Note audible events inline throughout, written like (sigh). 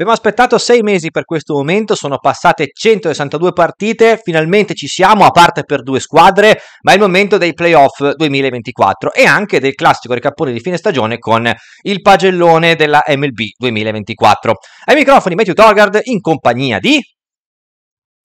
Abbiamo aspettato sei mesi per questo momento, sono passate 162 partite, finalmente ci siamo, a parte per due squadre, ma è il momento dei playoff 2024 e anche del classico ricappone di fine stagione con il pagellone della MLB 2024. Ai microfoni Matthew Torgard in compagnia di...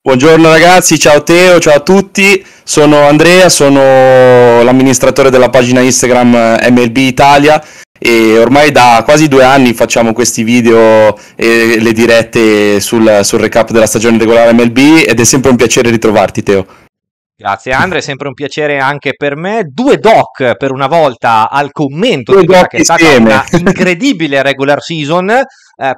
Buongiorno ragazzi, ciao Teo, ciao a tutti, sono Andrea, sono l'amministratore della pagina Instagram eh, MLB Italia e ormai da quasi due anni facciamo questi video e le dirette sul, sul recap della stagione regolare MLB ed è sempre un piacere ritrovarti Teo. Grazie Andre, è sempre un piacere anche per me. Due doc per una volta al commento Due di quella che è stata una (laughs) incredibile regular season eh,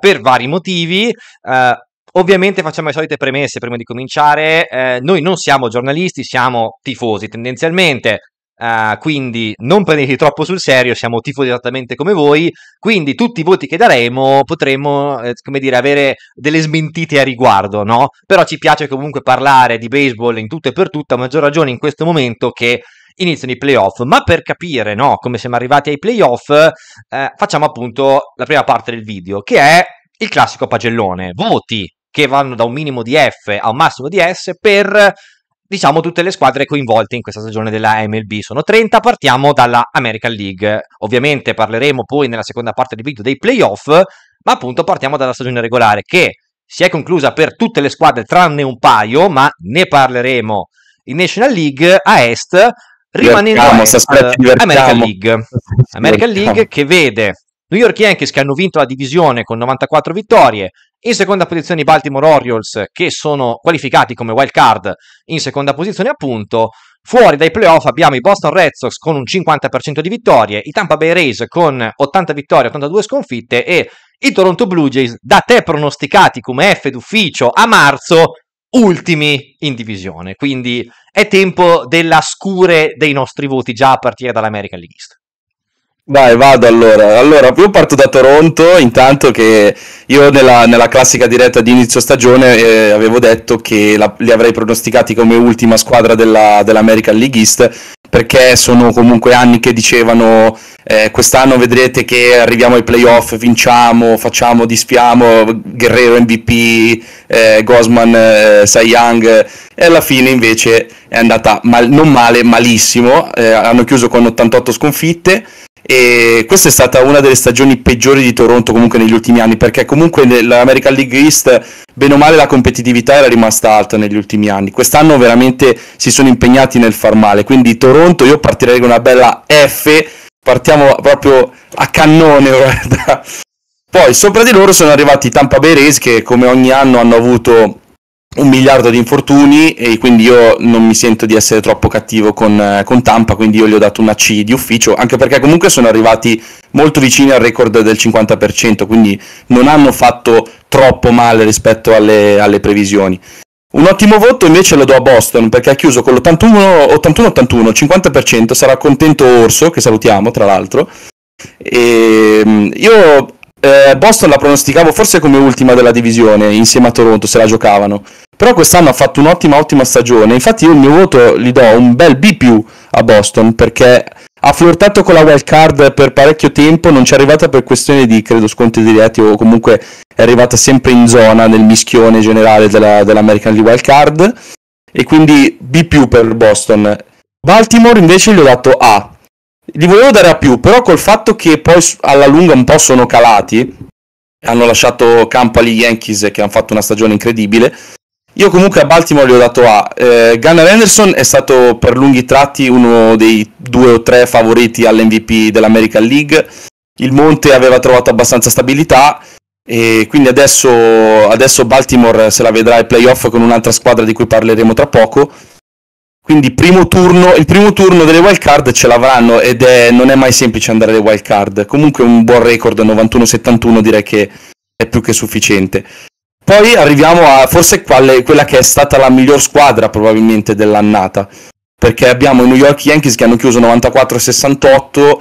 per vari motivi. Eh, ovviamente facciamo le solite premesse prima di cominciare. Eh, noi non siamo giornalisti, siamo tifosi tendenzialmente. Uh, quindi non prendete troppo sul serio, siamo tifosi esattamente come voi, quindi tutti i voti che daremo potremo, eh, come dire, avere delle smentite a riguardo, no? Però ci piace comunque parlare di baseball in tutto e per tutto, a maggior ragione in questo momento che iniziano i playoff, ma per capire, no, come siamo arrivati ai playoff, eh, facciamo appunto la prima parte del video, che è il classico pagellone, voti che vanno da un minimo di F a un massimo di S per diciamo tutte le squadre coinvolte in questa stagione della MLB sono 30 partiamo dalla American League ovviamente parleremo poi nella seconda parte del video dei playoff ma appunto partiamo dalla stagione regolare che si è conclusa per tutte le squadre tranne un paio ma ne parleremo in National League a Est rimanendo in Est, eh, American League American League che vede New York Yankees che hanno vinto la divisione con 94 vittorie in seconda posizione i Baltimore Orioles, che sono qualificati come wild card in seconda posizione appunto. Fuori dai playoff abbiamo i Boston Red Sox con un 50% di vittorie, i Tampa Bay Rays con 80 vittorie, 82 sconfitte e i Toronto Blue Jays, da te pronosticati come F d'ufficio a marzo, ultimi in divisione. Quindi è tempo della scure dei nostri voti già a partire dall'American League East. Dai, vado allora. Allora, io parto da Toronto, intanto che io nella, nella classica diretta di inizio stagione eh, avevo detto che la, li avrei pronosticati come ultima squadra della, dell'American League East, perché sono comunque anni che dicevano eh, quest'anno vedrete che arriviamo ai playoff, vinciamo, facciamo, dispiamo, Guerrero MVP, eh, Gosman, eh, Cy Young e alla fine invece è andata mal- non male, malissimo, eh, hanno chiuso con 88 sconfitte e questa è stata una delle stagioni peggiori di Toronto comunque negli ultimi anni, perché comunque nell'American League East, bene o male, la competitività era rimasta alta negli ultimi anni. Quest'anno veramente si sono impegnati nel far male, quindi Toronto io partirei con una bella F, partiamo proprio a cannone. (laughs) Guarda. Poi sopra di loro sono arrivati i Tampa Bay Rays che come ogni anno hanno avuto un miliardo di infortuni e quindi io non mi sento di essere troppo cattivo con, eh, con, Tampa, quindi io gli ho dato una C di ufficio, anche perché comunque sono arrivati molto vicini al record del 50%, quindi non hanno fatto troppo male rispetto alle, alle previsioni. Un ottimo voto invece lo do a Boston perché ha chiuso con l'81-81, 81 50%, sarà contento Orso, che salutiamo tra l'altro. E ehm, io eh, Boston la pronosticavo forse come ultima della divisione insieme a Toronto se la giocavano. Però quest'anno ha fatto un'ottima, ottima stagione. Infatti io il mio voto gli do un bel B a Boston perché ha flirtato con la wild card per parecchio tempo, non ci è arrivata per questione di, credo, sconti diretti o comunque è arrivata sempre in zona nel mischione generale della, dell'American League wild card. E quindi B per Boston. Baltimore invece gli ho dato A li volevo dare a più, però col fatto che poi alla lunga un po' sono calati, hanno lasciato campo agli Yankees che hanno fatto una stagione incredibile. Io comunque a Baltimore gli ho dato A. Eh, Gunnar Anderson è stato per lunghi tratti uno dei due o tre favoriti all'MVP dell'American League. Il Monte aveva trovato abbastanza stabilità e quindi adesso, adesso Baltimore se la vedrà ai playoff con un'altra squadra di cui parleremo tra poco quindi primo turno, il primo turno delle wild card ce l'avranno ed è, non è mai semplice andare alle wild card. Comunque un buon record 91-71 direi che è più che sufficiente. Poi arriviamo a forse quale, quella che è stata la miglior squadra probabilmente dell'annata. Perché abbiamo i New York Yankees che hanno chiuso 94-68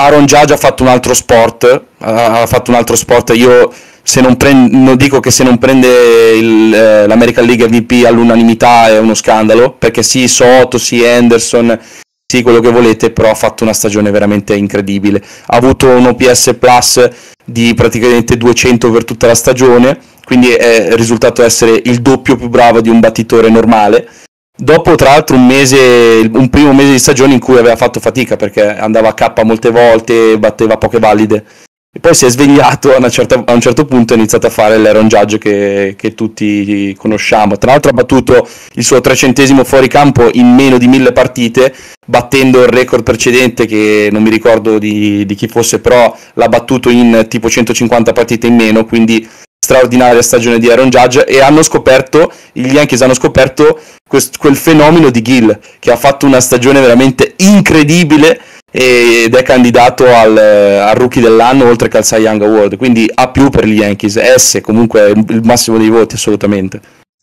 Aaron Judge ha fatto un altro sport, ha fatto un altro sport, io se non prendo, dico che se non prende il, eh, l'American League MVP all'unanimità è uno scandalo, perché sì Soto, sì Anderson, sì quello che volete, però ha fatto una stagione veramente incredibile. Ha avuto un OPS Plus di praticamente 200 per tutta la stagione, quindi è risultato essere il doppio più bravo di un battitore normale Dopo tra l'altro un mese, un primo mese di stagione in cui aveva fatto fatica perché andava a K molte volte, batteva poche valide. E poi si è svegliato a, certa, a un certo punto e ha iniziato a fare l'Aaron Judge che, che, tutti conosciamo. Tra l'altro ha battuto il suo trecentesimo fuoricampo in meno di mille partite, battendo il record precedente che non mi ricordo di, di chi fosse, però l'ha battuto in tipo 150 partite in meno, quindi straordinaria stagione di Aaron Judge e hanno scoperto, gli Yankees hanno scoperto quest- quel fenomeno di Gill che ha fatto una stagione veramente incredibile ed è candidato al, al rookie dell'anno oltre che al Cy Young Award quindi A più per gli Yankees S comunque il massimo dei voti assolutamente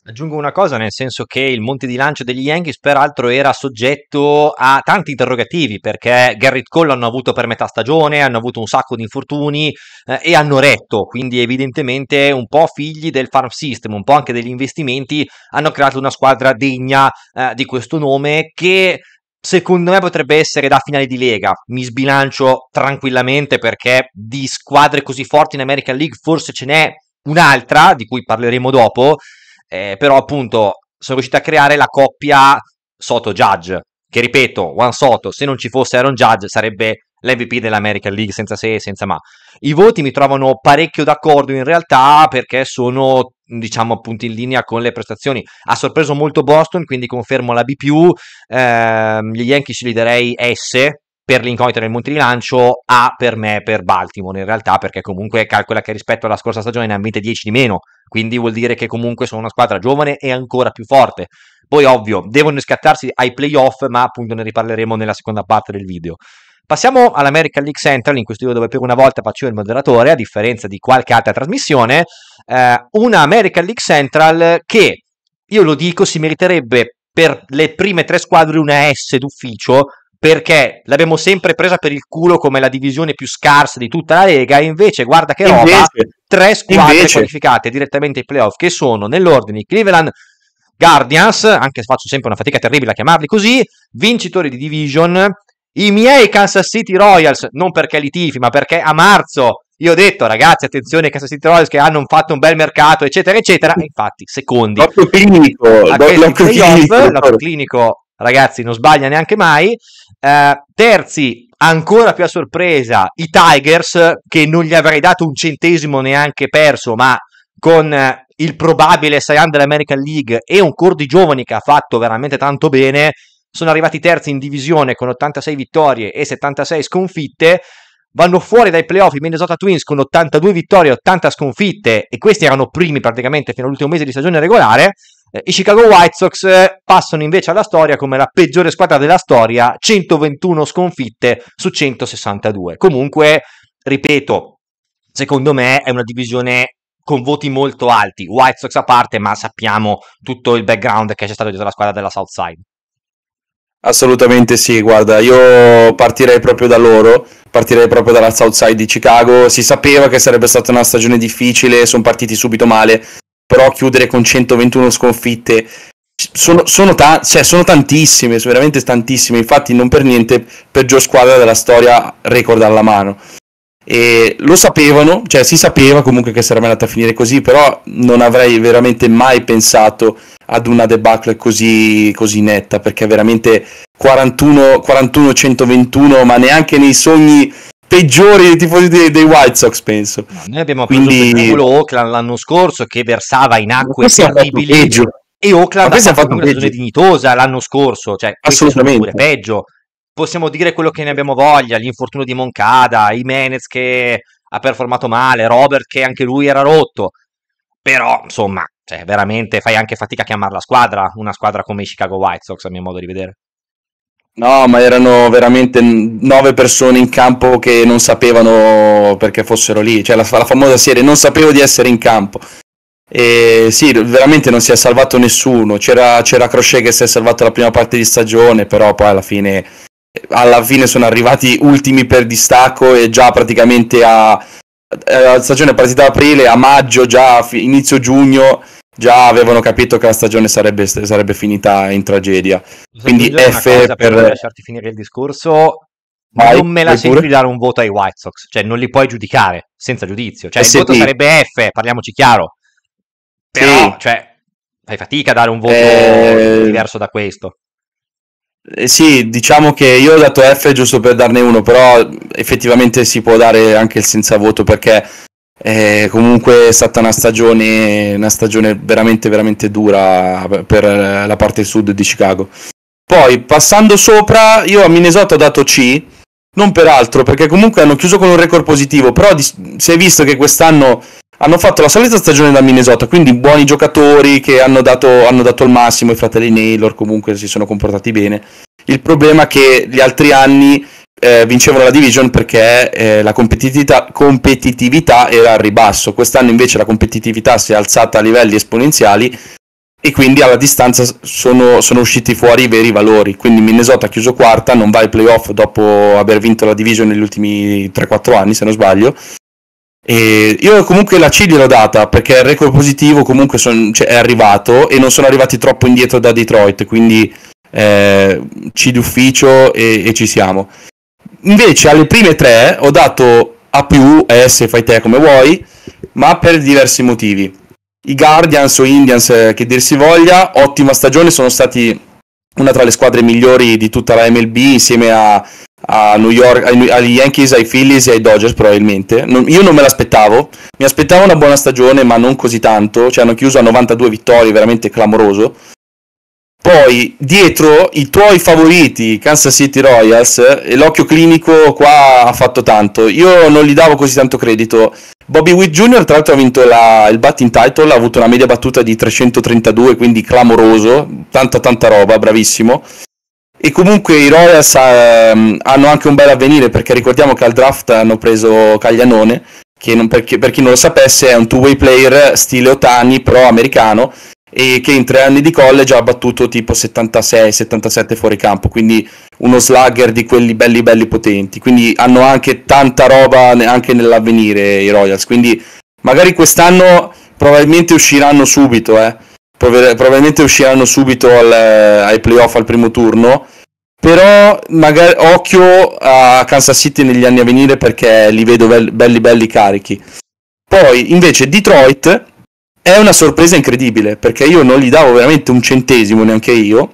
Aggiungo una cosa, nel senso che il monte di lancio degli Yankees peraltro era soggetto a tanti interrogativi, perché Garrett Cole hanno avuto per metà stagione, hanno avuto un sacco di infortuni eh, e hanno retto, quindi evidentemente un po' figli del farm system, un po' anche degli investimenti, hanno creato una squadra degna eh, di questo nome che secondo me potrebbe essere da finale di Lega. Mi sbilancio tranquillamente perché di squadre così forti in American League forse ce n'è un'altra, di cui parleremo dopo, eh, però appunto sono riuscito a creare la coppia Soto-Judge, che ripeto, Juan Soto, se non ci fosse Aaron Judge, sarebbe l'MVP dell'American League senza se e senza ma. I voti mi trovano parecchio d'accordo in realtà perché sono diciamo appunto in linea con le prestazioni. Ha sorpreso molto Boston, quindi confermo la B+, eh, gli Yankees li darei S, per l'incognita nel monte di lancio, A per me per Baltimore in realtà, perché comunque calcola che rispetto alla scorsa stagione ne ha vinte 10 di meno, quindi vuol dire che comunque sono una squadra giovane e ancora più forte. Poi ovvio, devono riscattarsi ai playoff, ma appunto ne riparleremo nella seconda parte del video. Passiamo all'American League Central, in questo video dove per una volta faccio il moderatore, a differenza di qualche altra trasmissione, eh, una American League Central che, io lo dico, si meriterebbe per le prime tre squadre una S d'ufficio perché l'abbiamo sempre presa per il culo come la divisione più scarsa di tutta la Lega, invece guarda che invece, roba, tre squadre invece. qualificate direttamente ai playoff che sono nell'ordine Cleveland Guardians, anche se faccio sempre una fatica terribile a chiamarli così, vincitori di division, i miei Kansas City Royals, non perché li tifi, ma perché a marzo io ho detto, ragazzi, attenzione, Kansas City Royals che hanno fatto un bel mercato, eccetera, eccetera. E infatti, secondi. L'occhio clinico, l'occhio clinico, ragazzi, non sbaglia neanche mai. Eh, terzi, ancora più a sorpresa, i Tigers, che non gli avrei dato un centesimo neanche perso, ma con eh, il probabile Saiyan dell'American League e un core di giovani che ha fatto veramente tanto bene, sono arrivati terzi in divisione con 86 vittorie e 76 sconfitte. Vanno fuori dai playoff i Minnesota Twins con 82 vittorie e 80 sconfitte, e questi erano primi praticamente fino all'ultimo mese di stagione regolare. Eh, I Chicago White Sox eh, passano invece alla storia come la peggiore squadra della storia, 121 sconfitte su 162. Comunque, ripeto, secondo me è una divisione con voti molto alti, White Sox a parte, ma sappiamo tutto il background che c'è stato dietro la squadra della South Side. Assolutamente sì, guarda, io partirei proprio da loro, partirei proprio dalla South Side di Chicago, si sapeva che sarebbe stata una stagione difficile, sono partiti subito male, però chiudere con 121 sconfitte sono, sono, ta- cioè, sono tantissime, sono veramente tantissime, infatti non per niente peggior squadra della storia record alla mano. E lo sapevano, cioè si sapeva comunque che sarebbe andata a finire così, però non avrei veramente mai pensato ad una debacle così, così netta, perché veramente 41, 41-121, ma neanche nei sogni peggiori dei tifosi dei, dei White Sox, penso. No, noi abbiamo Quindi... preso culo Oakland l'anno scorso che versava in acque terribili. E Oakland ha fatto una stagione dignitosa l'anno scorso, cioè assolutamente peggio. Possiamo dire quello che ne abbiamo voglia, l'infortunio di Moncada, Jimenez che ha performato male, Robert che anche lui era rotto. Però, insomma, cioè, veramente fai anche fatica a chiamare la squadra, una squadra come i Chicago White Sox, a mio modo di vedere. No, ma erano veramente nove persone in campo che non sapevano perché fossero lì, cioè la, la famosa serie non sapevo di essere in campo. E sì, veramente non si è salvato nessuno. C'era, c'era Crochet che si è salvato la prima parte di stagione, però poi alla fine, alla fine sono arrivati ultimi per distacco e già praticamente a, eh, a stagione partita ad aprile, a maggio, già inizio giugno già avevano capito che la stagione sarebbe, sarebbe finita in tragedia. So, Quindi F per... per lasciarti finire il discorso, Vai, non me la senti di dare un voto ai White Sox, cioè non li puoi giudicare senza giudizio. Cioè, S-T. il voto sarebbe F, parliamoci chiaro. Però, sì. cioè, fai fatica a dare un voto eh... diverso da questo. Eh sì, diciamo che io ho dato F giusto per darne uno, però effettivamente si può dare anche il senza voto perché è eh, comunque è stata una stagione, una stagione veramente, veramente dura per la parte sud di Chicago. Poi passando sopra, io a Minnesota ho dato C, non per altro, perché comunque hanno chiuso con un record positivo, però di- si è visto che quest'anno hanno fatto la solita stagione da Minnesota, quindi buoni giocatori che hanno dato, hanno dato il massimo, i fratelli Naylor comunque si sono comportati bene. Il problema è che gli altri anni eh, vincevano la division perché eh, la competitività, competitività era al ribasso. Quest'anno invece la competitività si è alzata a livelli esponenziali e quindi alla distanza sono, sono, usciti fuori i veri valori. Quindi Minnesota ha chiuso quarta, non va ai playoff dopo aver vinto la division negli ultimi 3-4 anni, se non sbaglio. E io comunque la C gliel'ho data perché il record positivo comunque son, cioè, è arrivato e non sono arrivati troppo indietro da Detroit, quindi eh, C d'ufficio e, e ci siamo. Invece alle prime tre ho dato A più, S, fai te come vuoi, ma per diversi motivi. I Guardians o Indians, eh, che dir si voglia, ottima stagione, sono stati una tra le squadre migliori di tutta la MLB insieme a, a New York, ai, agli Yankees, ai Phillies e ai Dodgers probabilmente. Non, io non me l'aspettavo, mi aspettavo una buona stagione ma non così tanto, cioè hanno chiuso a 92 vittorie, veramente clamoroso. Poi dietro i tuoi favoriti, Kansas City Royals, e l'occhio clinico qua ha fatto tanto. Io non gli davo così tanto credito. Bobby Witt Jr. tra l'altro ha vinto la, il batting title, ha avuto una media battuta di 332, quindi clamoroso, tanta tanta roba, bravissimo. E comunque i Royals ha, ehm, hanno anche un bel avvenire perché ricordiamo che al draft hanno preso Caglianone, che non, per, chi, per, chi, non lo sapesse è un two-way player stile Otani, però americano, e che in tre anni di college ha battuto tipo 76-77 fuori campo, quindi uno slugger di quelli belli belli potenti, quindi hanno anche tanta roba anche nell'avvenire i Royals, quindi magari quest'anno probabilmente usciranno subito, eh. probabilmente usciranno subito al, ai playoff al primo turno, però magari occhio a Kansas City negli anni a venire perché li vedo belli, belli carichi. Poi invece Detroit è una sorpresa incredibile perché io non gli davo veramente un centesimo neanche io.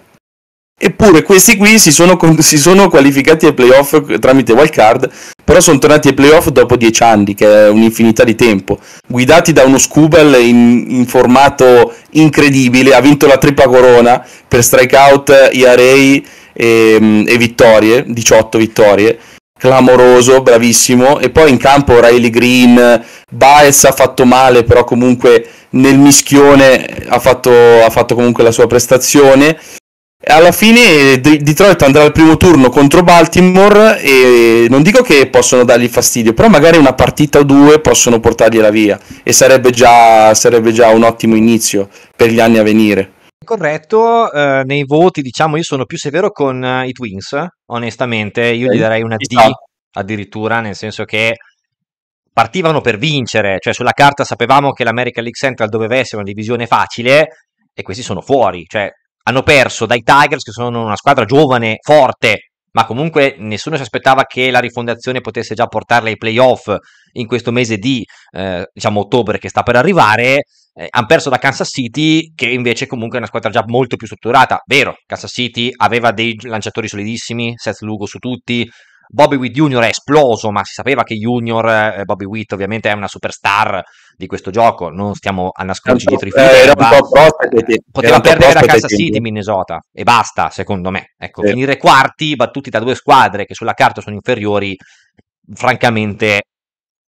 Eppure questi qui si sono, si sono qualificati ai playoff tramite wildcard, però sono tornati ai playoff dopo dieci anni, che è un'infinità di tempo. Guidati da uno Scubel in, in formato incredibile, ha vinto la tripla corona per strikeout, IRA e, ehm, e vittorie, 18 vittorie clamoroso, bravissimo, e poi in campo Riley Green, Baez ha fatto male, però comunque nel mischione ha fatto, ha fatto comunque la sua prestazione. Alla fine eh, Detroit andrà al primo turno contro Baltimore e non dico che possono dargli fastidio, però magari una partita o due possono portargliela via e sarebbe già, sarebbe già un ottimo inizio per gli anni a venire. Corretto, eh, nei voti diciamo io sono più severo con eh, i Twins, onestamente, io gli darei una D addirittura, nel senso che partivano per vincere, cioè sulla carta sapevamo che l'America League Central doveva essere una divisione facile e questi sono fuori, cioè hanno perso dai Tigers che sono una squadra giovane, forte, ma comunque nessuno si aspettava che la rifondazione potesse già portarli ai playoff in questo mese di eh, diciamo ottobre che sta per arrivare eh, hanno perso da Kansas City, che invece comunque è una squadra già molto più strutturata. Vero, Kansas City aveva dei lanciatori solidissimi, Seth Lugo su tutti. Bobby Witt Jr. è esploso, ma si sapeva che Junior, eh, Bobby Witt ovviamente è una superstar di questo gioco, non stiamo a nasconderci dietro i eh, fili. poteva perdere da Kansas City Minnesota e basta, secondo me. Ecco, sì. finire quarti battuti da due squadre che sulla carta sono inferiori francamente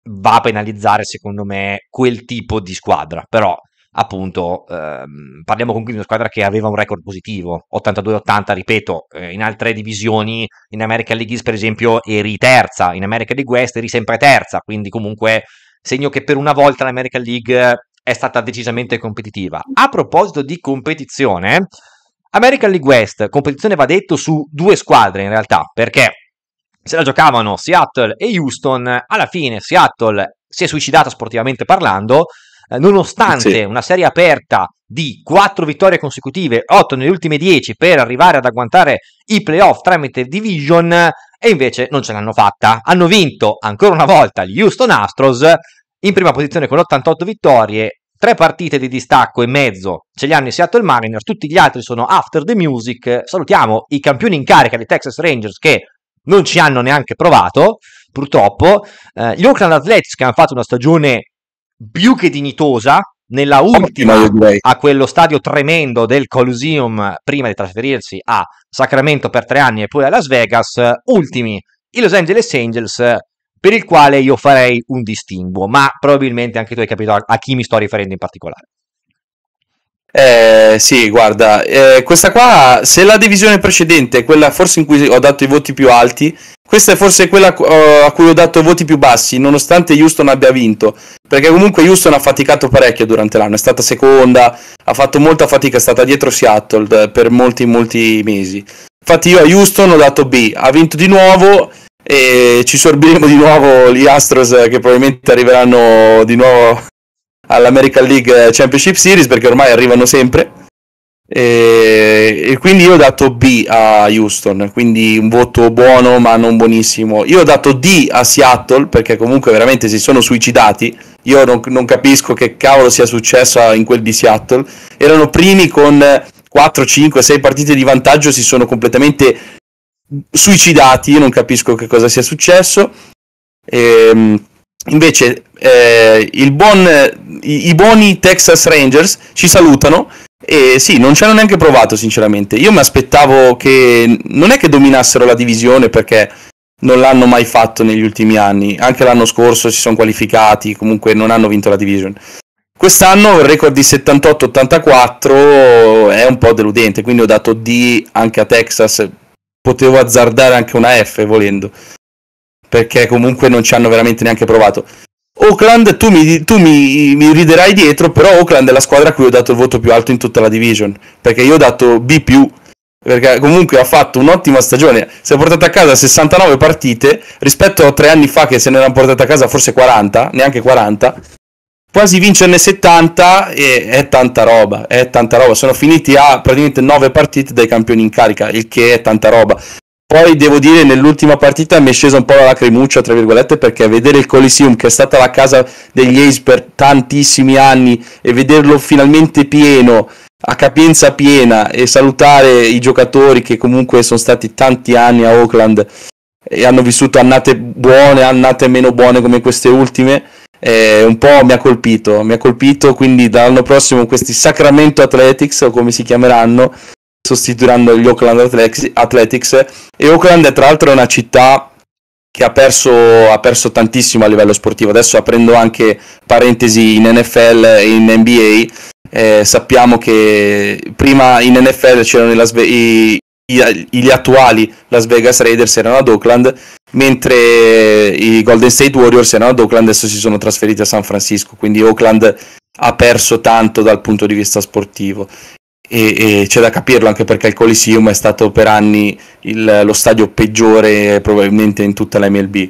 va a penalizzare secondo me quel tipo di squadra, però appunto ehm, parliamo comunque di una squadra che aveva un record positivo 82-80 ripeto eh, in altre divisioni in America League East per esempio eri terza in America League West eri sempre terza quindi comunque segno che per una volta l'America League è stata decisamente competitiva a proposito di competizione American League West competizione va detto su due squadre in realtà perché se la giocavano Seattle e Houston, alla fine Seattle si è suicidata sportivamente parlando, eh, nonostante sì. una serie aperta di quattro vittorie consecutive, 8 nelle ultime 10 per arrivare ad agguantare i playoff tramite division, e invece non ce l'hanno fatta. Hanno vinto ancora una volta gli Houston Astros in prima posizione con 88 vittorie, tre partite di distacco e mezzo ce li hanno i Seattle Mariners, tutti gli altri sono after the music. Salutiamo i campioni in carica dei Texas Rangers che non ci hanno neanche provato, purtroppo. Eh, gli Oakland Athletics che hanno fatto una stagione più che dignitosa, nella ultima a quello stadio tremendo del Coliseum prima di trasferirsi a Sacramento per tre anni e poi a Las Vegas, ultimi i Los Angeles Angels per il quale io farei un distinguo, ma probabilmente anche tu hai capito a chi mi sto riferendo in particolare. Eh, eh, sì, guarda, eh, questa qua, se la divisione precedente è quella forse in cui ho dato i voti più alti, questa è forse quella uh, a cui ho dato voti più bassi, nonostante Houston abbia vinto, perché comunque Houston ha faticato parecchio durante l'anno, è stata seconda, ha fatto molta fatica, è stata dietro Seattle eh, per molti, molti mesi. Infatti io a Houston ho dato B, ha vinto di nuovo e ci sorbiremo di nuovo gli Astros che probabilmente arriveranno di nuovo all'American League Championship Series perché ormai arrivano sempre e, e, quindi io ho dato B a Houston, quindi un voto buono ma non buonissimo. Io ho dato D a Seattle perché comunque veramente si sono suicidati. Io non, non capisco che cavolo sia successo in quel di Seattle. Erano primi con 4, 5, 6 partite di vantaggio, si sono completamente suicidati. Io non capisco che cosa sia successo. Ehm. Invece eh, buon, i, i, buoni Texas Rangers ci salutano e sì, non ci hanno neanche provato, sinceramente. Io mi aspettavo che non è che dominassero la divisione perché non l'hanno mai fatto negli ultimi anni. Anche l'anno scorso si sono qualificati, comunque non hanno vinto la division. Quest'anno il record di 78-84 è un po' deludente, quindi ho dato D anche a Texas. Potevo azzardare anche una F volendo, perché comunque non ci hanno veramente neanche provato. Oakland, tu, mi, tu mi, mi, riderai dietro, però Oakland è la squadra a cui ho dato il voto più alto in tutta la division, perché io ho dato B ⁇ perché comunque ha fatto un'ottima stagione, si è portata a casa 69 partite rispetto a tre anni fa che se ne erano portate a casa forse 40, neanche 40, quasi vincerne 70 e è tanta roba, è tanta roba, sono finiti a praticamente 9 partite dai campioni in carica, il che è tanta roba. Poi devo dire, nell'ultima partita mi è scesa un po' la lacrimuccia, tra virgolette, perché vedere il Coliseum, che è stata la casa degli Ace per tantissimi anni, e vederlo finalmente pieno, a capienza piena, e salutare i giocatori che comunque sono stati tanti anni a Oakland e hanno vissuto annate buone, annate meno buone come queste ultime, eh, un po' mi ha colpito. Mi ha colpito, quindi dall'anno prossimo questi Sacramento Athletics, o come si chiameranno, sostituendo gli Oakland Athletics e Oakland tra l'altro è una città che ha perso, ha perso tantissimo a livello sportivo adesso aprendo anche parentesi in NFL e in NBA eh, sappiamo che prima in NFL c'erano i, i, gli attuali Las Vegas Raiders erano ad Oakland mentre i Golden State Warriors erano ad Oakland adesso si sono trasferiti a San Francisco quindi Oakland ha perso tanto dal punto di vista sportivo e, e, c'è da capirlo anche perché il Coliseum è stato per anni il, lo stadio peggiore probabilmente in tutta la MLB.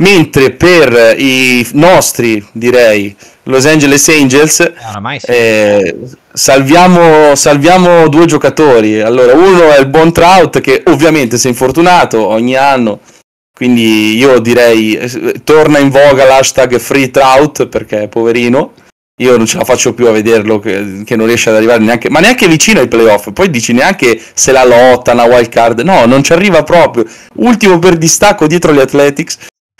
Mentre per i nostri, direi, Los Angeles Angels, ah, eh, salviamo, salviamo, due giocatori. Allora, uno è il Bon Trout che ovviamente si è infortunato ogni anno, quindi io direi eh, torna in voga l'hashtag Free Trout perché è poverino io non ce la faccio più a vederlo che, che non riesce ad arrivare neanche, ma neanche vicino ai playoff, poi dici neanche se la lotta, una wild card, no, non ci arriva proprio, ultimo per distacco dietro gli Athletics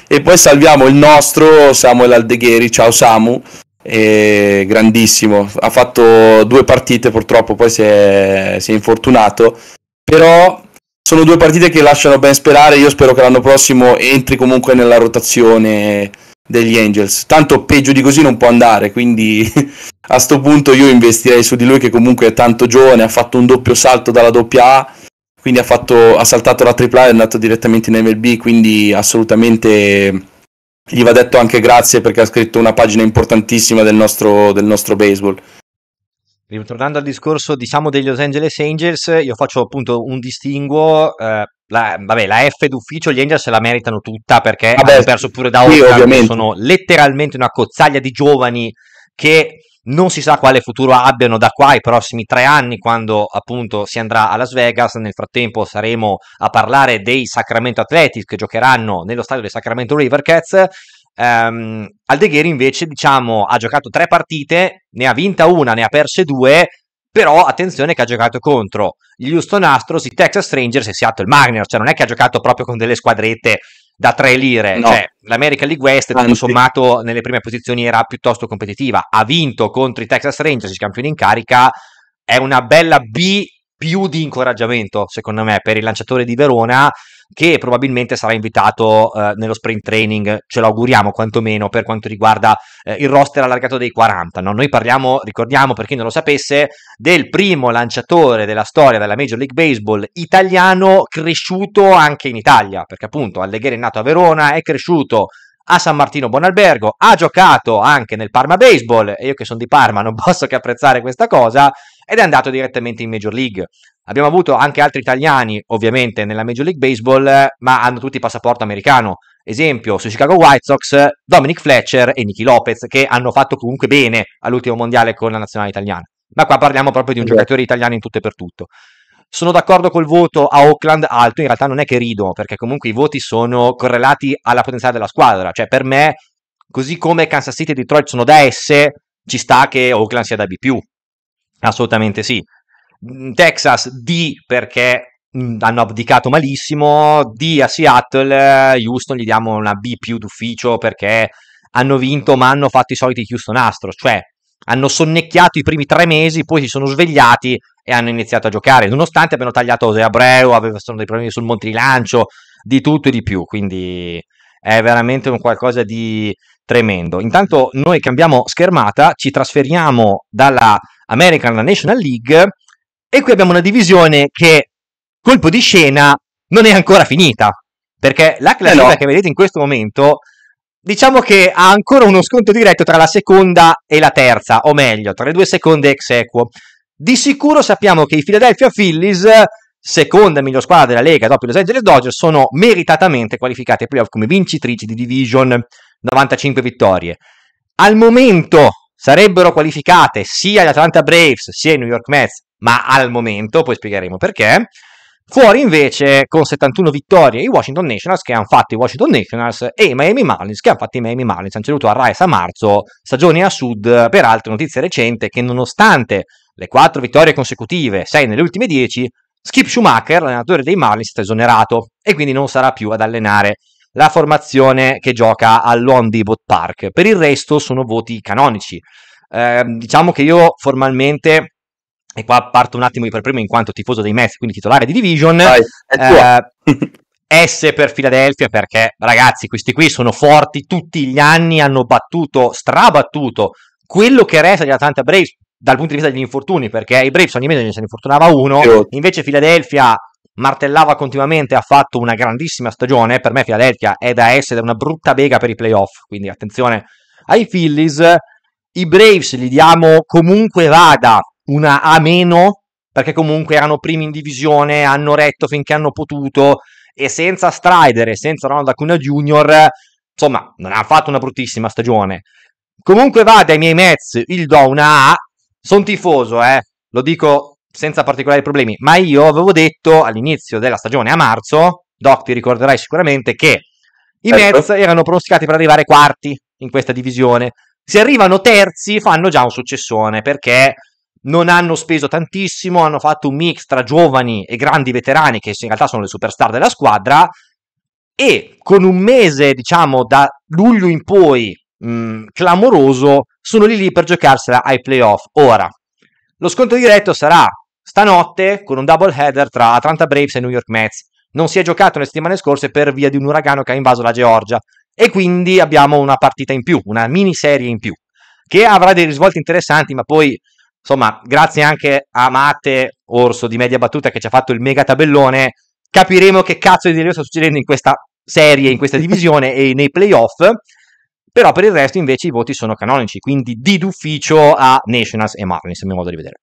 e poi salviamo il nostro Samuel Aldegheri, ciao Samu, e grandissimo, ha fatto due partite purtroppo, poi si è, si è infortunato, però sono due partite che lasciano ben sperare, io spero che l'anno prossimo entri comunque nella rotazione degli Angels. Tanto peggio di così non può andare, quindi (laughs) a sto punto io investirei su di lui che comunque è tanto giovane, ha fatto un doppio salto dalla doppia A, quindi ha, fatto, ha saltato la tripla A e è andato direttamente in MLB, quindi assolutamente gli va detto anche grazie perché ha scritto una pagina importantissima del nostro, del nostro baseball. Ritornando al discorso diciamo degli Los Angeles Angels, io faccio appunto un distinguo eh, la, vabbè, la F d'ufficio gli Angels se la meritano tutta perché vabbè, hanno perso pure da Oakland, sì, sono letteralmente una cozzaglia di giovani che non si sa quale futuro abbiano da qua ai prossimi tre anni quando appunto si andrà a Las Vegas. Nel frattempo saremo a parlare dei Sacramento Athletics che giocheranno nello stadio dei Sacramento Rivercats. Um, ehm, Aldegheri invece diciamo ha giocato tre partite, ne ha vinta una, ne ha perse due, però attenzione che ha giocato contro gli Houston Astros, i Texas Rangers e Seattle Mariners, cioè non è che ha giocato proprio con delle squadrette da tre lire, no. cioè l'American League West tutto sommato nelle prime posizioni era piuttosto competitiva, ha vinto contro i Texas Rangers, i campioni in carica, è una bella B più di incoraggiamento secondo me per il lanciatore di Verona che probabilmente sarà invitato eh, nello sprint training, ce l'auguriamo quantomeno per quanto riguarda eh, il roster allargato dei 40. No? Noi parliamo, ricordiamo per chi non lo sapesse, del primo lanciatore della storia della Major League Baseball italiano cresciuto anche in Italia, perché appunto Allegri è nato a Verona, è cresciuto a San Martino Buonalbergo, ha giocato anche nel Parma Baseball, e io che sono di Parma non (laughs) posso che apprezzare questa cosa, ed è andato direttamente in Major League. Abbiamo avuto anche altri italiani, ovviamente, nella Major League Baseball, ma hanno tutti passaporto americano. Esempio, su Chicago White Sox, Dominic Fletcher e Nicky Lopez, che hanno fatto comunque bene all'ultimo mondiale con la nazionale italiana. Ma qua parliamo proprio di un giocatore italiano in tutto e per tutto. Sono d'accordo col voto a Oakland alto, in realtà non è che rido, perché comunque i voti sono correlati alla potenziale della squadra. Cioè, per me, così come Kansas City e Detroit sono da S, ci sta che Oakland sia da B+. Assolutamente sì. Mm, Texas D perché mm, hanno abdicato malissimo, D a Seattle, eh, Houston gli diamo una B più d'ufficio perché hanno vinto ma hanno fatto i soliti Houston Astros, cioè hanno sonnecchiato i primi tre mesi, poi si sono svegliati e hanno iniziato a giocare, nonostante abbiano tagliato Jose Abreu, avevano dei problemi sul monte di lancio, di tutto e di più, quindi è veramente un qualcosa di tremendo. Intanto noi cambiamo schermata, ci trasferiamo dalla American National League e qui abbiamo una divisione che, colpo di scena, non è ancora finita. Perché la classifica eh no. che vedete in questo momento, diciamo che ha ancora uno sconto diretto tra la seconda e la terza, o meglio, tra le due seconde ex equo. Di sicuro sappiamo che i Philadelphia Phillies, seconda miglior squadra della Lega dopo i Los Angeles Dodgers, sono meritatamente qualificati ai playoff come vincitrici di division, 95 vittorie. Al momento sarebbero qualificate sia gli Atlanta Braves sia i New York Mets ma al momento, poi spiegheremo perché. Fuori invece con 71 vittorie i Washington Nationals che hanno fatto i Washington Nationals e i Miami Marlins che hanno fatto i Miami Marlins. Hanno ceduto a Rice a marzo, stagione a sud. Peraltro notizia recente che nonostante le 4 vittorie consecutive, 6 nelle ultime 10, Skip Schumacher, l'allenatore dei Marlins, è stato esonerato e quindi non sarà più ad allenare la formazione che gioca all'On Depot Park. Per il resto sono voti canonici. Eh, diciamo che io formalmente e qua parto un attimo io per primo in quanto tifoso dei Mets, quindi titolare di Division, Dai, eh, (laughs) S per Philadelphia perché ragazzi questi qui sono forti tutti gli anni, hanno battuto, strabattuto quello che resta di Atlanta Braves dal punto di vista degli infortuni perché i Braves ogni mese se ne infortunava uno, invece Philadelphia martellava continuamente, ha fatto una grandissima stagione, per me Philadelphia è da essere una brutta bega per i playoff, quindi attenzione ai Phillies, i Braves li diamo comunque vada una A meno, perché comunque erano primi in divisione, hanno retto finché hanno potuto, e senza Strider e senza Ronald Acuna Junior, insomma, non hanno fatto una bruttissima stagione. Comunque vada ai miei Mets, il do una A, sono tifoso, eh, lo dico senza particolari problemi, ma io avevo detto all'inizio della stagione a marzo, Doc ti ricorderai sicuramente, che i certo. Mets erano pronosticati per arrivare quarti in questa divisione. Se arrivano terzi fanno già un successone perché non hanno speso tantissimo, hanno fatto un mix tra giovani e grandi veterani che in realtà sono le superstar della squadra e con un mese, diciamo, da luglio in poi mh, mm, clamoroso, sono lì lì per giocarsela ai playoff. Ora, lo scontro diretto sarà stanotte con un double header tra Atlanta Braves e New York Mets. Non si è giocato le settimane scorse per via di un uragano che ha invaso la Georgia e quindi abbiamo una partita in più, una miniserie in più, che avrà dei risvolti interessanti, ma poi Insomma, grazie anche a Mate Orso di Media Battuta che ci ha fatto il mega tabellone. Capiremo che cazzo di delirio sta succedendo in questa serie, in questa (laughs) divisione e nei playoff. Però per il resto invece i voti sono canonici, quindi di d'ufficio a Nationals e Marlins, a mio modo di vedere.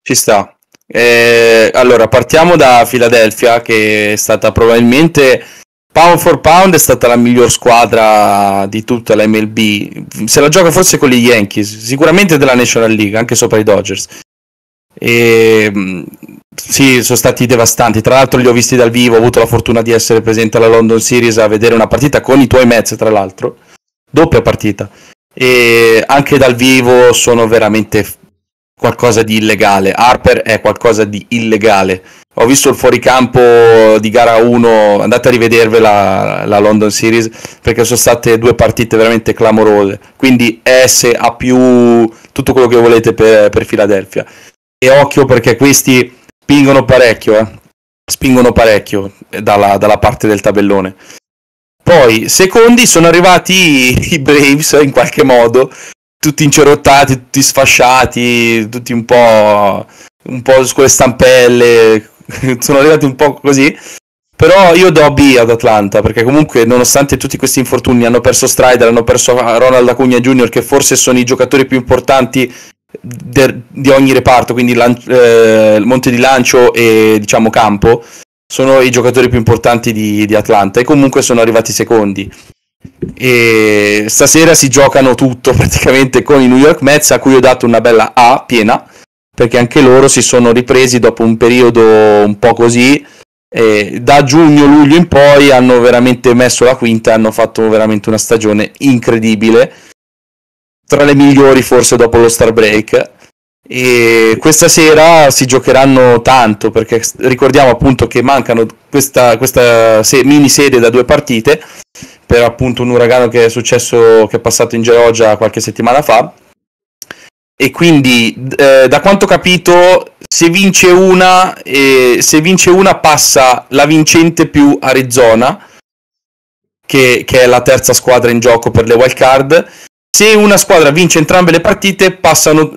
Ci sta. Eh, allora, partiamo da Philadelphia, che è stata probabilmente pound for pound è stata la miglior squadra di tutta la MLB. Se la gioca forse con gli Yankees, sicuramente della National League, anche sopra i Dodgers. E, mm, sì, sono stati devastanti. Tra l'altro, li ho visti dal vivo. Ho avuto la fortuna di essere presente alla London Series a vedere una partita con i tuoi Mets, tra l'altro, doppia partita. E anche dal vivo sono veramente qualcosa di illegale. Harper è qualcosa di illegale ho visto il fuoricampo di gara 1, andate a rivedervela la London Series perché sono state due partite veramente clamorose, quindi S a più tutto quello che volete per, per Philadelphia. E occhio perché questi spingono parecchio, eh? spingono parecchio dalla, dalla parte del tabellone. Poi, secondi, sono arrivati i Braves in qualche modo, tutti incerottati, tutti sfasciati, tutti un po', un po' con le stampelle, (laughs) sono arrivati un po' così. Però io do B ad Atlanta, perché comunque nonostante tutti questi infortuni hanno perso Strider, hanno perso Ronald Acuna Jr., che forse sono i giocatori più importanti de- di ogni reparto, quindi lan- eh, Monte di Lancio e diciamo Campo, sono i giocatori più importanti di, di Atlanta e comunque sono arrivati secondi. E stasera si giocano tutto (laughs) praticamente con i New York Mets, a cui ho dato una bella A piena perché anche loro si sono ripresi dopo un periodo un po' così. Eh, da giugno-luglio in poi hanno veramente messo la quinta e hanno fatto veramente una stagione incredibile, tra le migliori forse dopo lo Star Break. E questa sera si giocheranno tanto perché ricordiamo appunto che mancano questa, questa se- mini serie da due partite per appunto un uragano che è successo, che è passato in Georgia qualche settimana fa e quindi, eh, da quanto ho capito, se vince, una, eh, se vince una, passa la vincente più Arizona, che, che, è la terza squadra in gioco per le wild card. Se una squadra vince entrambe le partite, passano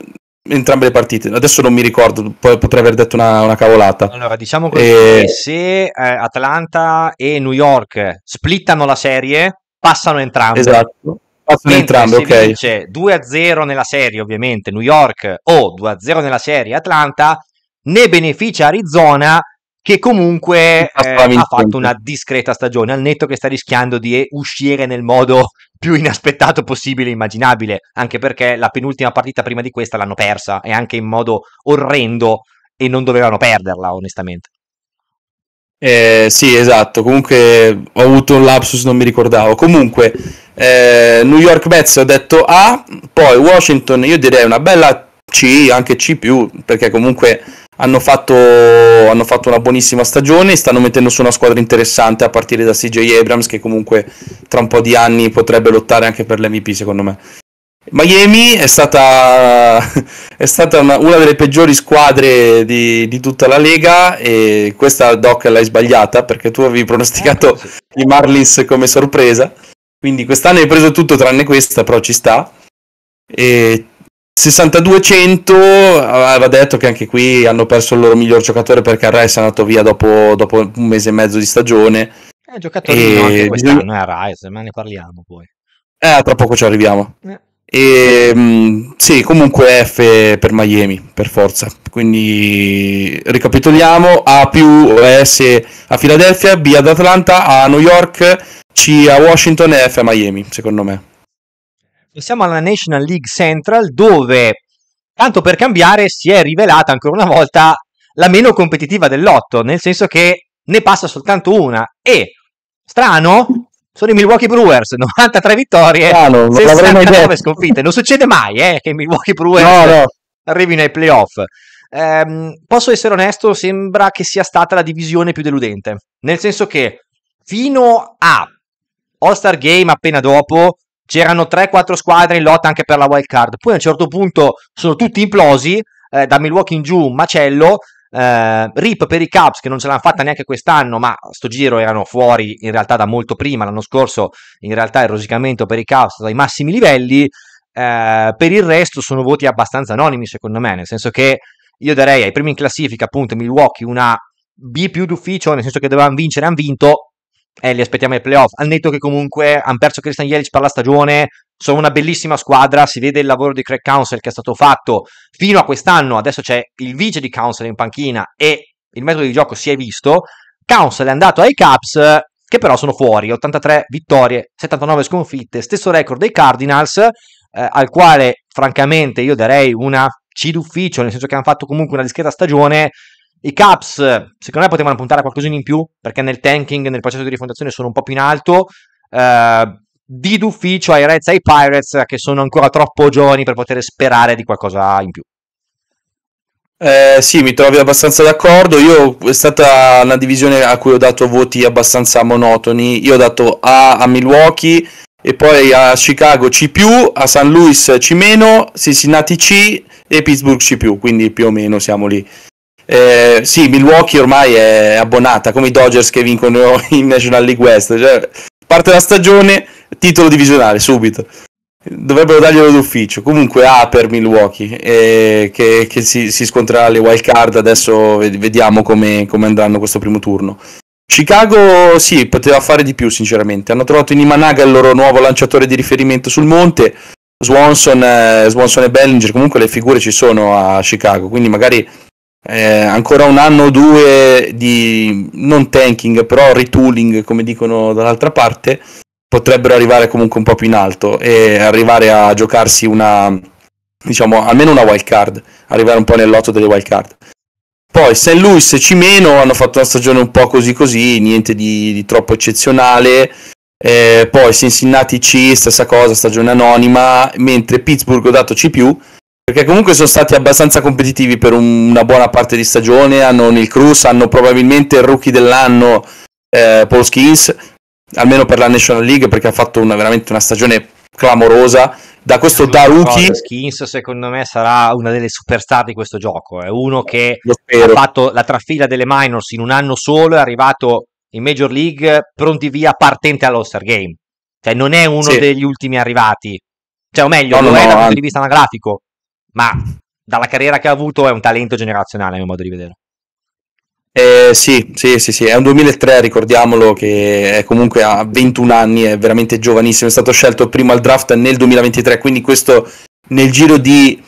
entrambe le partite. Adesso non mi ricordo, potrei aver detto una, una cavolata. Allora, diciamo così, e... se eh, Atlanta e New York splittano la serie, passano entrambe. Esatto passano entrambi, ok. Vince 2-0 nella serie, ovviamente, New York o 2-0 a nella serie Atlanta, ne beneficia Arizona che comunque eh, ha fatto una discreta stagione, al netto che sta rischiando di eh, uscire nel modo (laughs) più inaspettato possibile e immaginabile, anche perché la penultima partita prima di questa l'hanno persa e anche in modo orrendo e non dovevano perderla, onestamente. Eh, sì, esatto, comunque ho avuto un lapsus, non mi ricordavo. Comunque, eh, New York Mets ho detto A, poi Washington io direi una bella C, anche C perché comunque hanno fatto, hanno fatto, una buonissima stagione, stanno mettendo su una squadra interessante a partire da CJ Abrams che comunque tra un po' di anni potrebbe lottare anche per l'MVP secondo me. Miami è stata, (laughs) è stata una, una, delle peggiori squadre di, di, tutta la Lega e questa Doc l'hai sbagliata perché tu avevi pronosticato eh, i Marlins come sorpresa. Quindi quest'anno hai preso tutto tranne questa, però ci sta. E 6200 aveva detto che anche qui hanno perso il loro miglior giocatore perché Arraes è andato via dopo, dopo, un mese e mezzo di stagione. È un eh, giocatore e... anche quest'anno è a Arraes, ma ne parliamo poi. Eh, tra poco ci arriviamo. Eh. E, mh, mm, sì, comunque F per Miami, per forza. Quindi ricapitoliamo, A più S a Filadelfia, B ad Atlanta, A a New York, FC a Washington e F a Miami, secondo me. E siamo alla National League Central dove, tanto per cambiare, si è rivelata ancora una volta la meno competitiva dell'otto, nel senso che ne passa soltanto una. E, strano, sono i Milwaukee Brewers, 93 (laughs) vittorie, ah, strano, 69 sconfitte. Non succede mai eh, che i Milwaukee Brewers no, no. arrivino ai playoff. Ehm, posso essere onesto, sembra che sia stata la divisione più deludente, nel senso che fino a All-Star Game appena dopo c'erano 3-4 squadre in lotta anche per la wild card. Poi a un certo punto sono tutti implosi, eh, da Milwaukee in giù, un macello. Eh, rip per i Cubs che non ce l'hanno fatta neanche quest'anno, ma a sto giro erano fuori in realtà da molto prima. L'anno scorso in realtà il rosicamento per i Cubs dai massimi livelli. Eh, per il resto sono voti abbastanza anonimi, secondo me, nel senso che io darei ai primi in classifica, appunto, Milwaukee una B più d'ufficio, nel senso che dovevano vincere, hanno vinto, eh, li aspettiamo ai playoff. Al netto che comunque hanno perso Christian Jelic per la stagione, sono una bellissima squadra, si vede il lavoro di Craig Council che è stato fatto fino a quest'anno, adesso c'è il vice di Council in panchina e il metodo di gioco si è visto. Council è andato ai Caps, che però sono fuori, 83 vittorie, 79 sconfitte, stesso record dei Cardinals, eh, al quale francamente io darei una C d'ufficio, nel senso che hanno fatto comunque una discreta stagione, i Caps, secondo me, potevano puntare a qualcosina in più, perché nel tanking, nel processo di rifondazione, sono un po' più in alto. Eh, di d'ufficio ai Reds e ai Pirates, che sono ancora troppo giovani per poter sperare di qualcosa in più. Eh, sì, mi trovi abbastanza d'accordo. Io è stata una divisione a cui ho dato voti abbastanza monotoni. Io ho dato A a Milwaukee e poi a Chicago C+, a San Luis C-, Cincinnati C e Pittsburgh C+, quindi più o meno siamo lì. Eh, sì, Milwaukee ormai è abbonata come i Dodgers che vincono (laughs) in National League West. Cioè, parte la stagione, titolo divisionale subito. Dovrebbero darglielo d'ufficio. Comunque A ah, per Milwaukee, eh, che, che si, si, scontrerà alle wild card. Adesso vediamo come, come andranno questo primo turno. Chicago sì, poteva fare di più sinceramente. Hanno trovato in Imanaga il loro nuovo lanciatore di riferimento sul monte. Swanson, eh, Swanson e Bellinger, comunque le figure ci sono a Chicago, quindi magari eh, ancora un anno o due di non tanking, però retooling, come dicono dall'altra parte, potrebbero arrivare comunque un po' più in alto e arrivare a giocarsi una, diciamo, almeno una wild card, arrivare un po' nel lotto delle wild card. Poi St. Louis e Cimeno hanno fatto una stagione un po' così così, niente di, di troppo eccezionale. Eh, poi Cincinnati C, stessa cosa, stagione anonima, mentre Pittsburgh ho dato C+, perché comunque sono stati abbastanza competitivi per una buona parte di stagione, hanno Neil Cruz, hanno probabilmente il rookie dell'anno eh, Paul Skins, almeno per la National League perché ha fatto una, veramente una stagione clamorosa da questo da rookie Skins secondo me sarà una delle superstar di questo gioco è uno che ha fatto la trafila delle minors in un anno solo è arrivato in Major League pronti via partente all'All-Star Game cioè non è uno sì. degli ultimi arrivati cioè o meglio no, no, è dal punto di vista anagrafico ma dalla carriera che ha avuto è un talento generazionale a mio modo di vedere. Eh, sì, sì, sì, sì, è un 2003, ricordiamolo, che comunque ha 21 anni, è veramente giovanissimo, è stato scelto prima al draft nel 2023, quindi questo nel giro di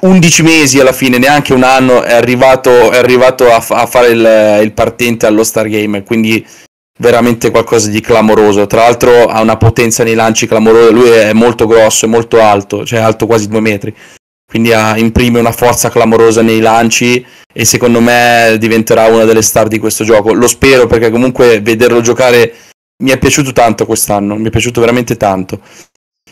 11 mesi alla fine, neanche un anno, è arrivato, è arrivato a, f- a, fare il, il partente allo Stargame, quindi veramente qualcosa di clamoroso. Tra l'altro ha una potenza nei lanci clamorosa, lui è molto grosso, è molto alto, cioè alto quasi due metri. Quindi ha, ah, imprime una forza clamorosa nei lanci e secondo me diventerà una delle star di questo gioco. Lo spero perché comunque vederlo giocare mi è piaciuto tanto quest'anno, mi è piaciuto veramente tanto.